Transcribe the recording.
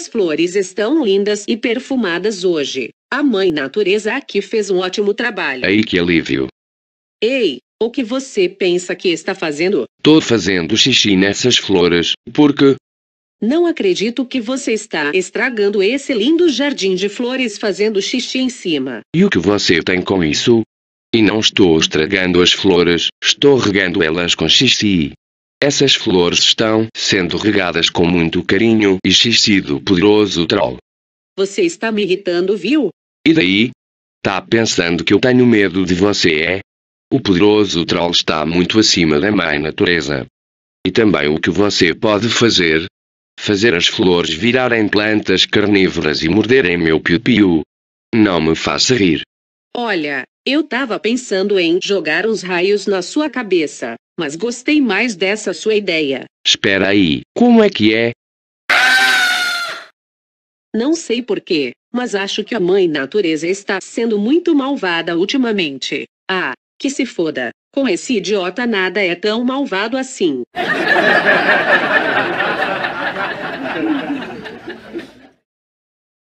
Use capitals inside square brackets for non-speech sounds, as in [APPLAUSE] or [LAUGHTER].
As flores estão lindas e perfumadas hoje. A mãe natureza aqui fez um ótimo trabalho. Aí que alívio. Ei, o que você pensa que está fazendo? Tô fazendo xixi nessas flores, porque. Não acredito que você está estragando esse lindo jardim de flores fazendo xixi em cima. E o que você tem com isso? E não estou estragando as flores, estou regando elas com xixi. Essas flores estão sendo regadas com muito carinho e xixi poderoso troll. Você está me irritando, viu? E daí? Tá pensando que eu tenho medo de você, é? O poderoso troll está muito acima da mãe natureza. E também o que você pode fazer? Fazer as flores virarem plantas carnívoras e morderem meu piu-piu. Não me faça rir. Olha, eu tava pensando em jogar uns raios na sua cabeça mas gostei mais dessa sua ideia. Espera aí, como é que é? Não sei porquê, mas acho que a mãe natureza está sendo muito malvada ultimamente. Ah, que se foda. Com esse idiota nada é tão malvado assim. [LAUGHS]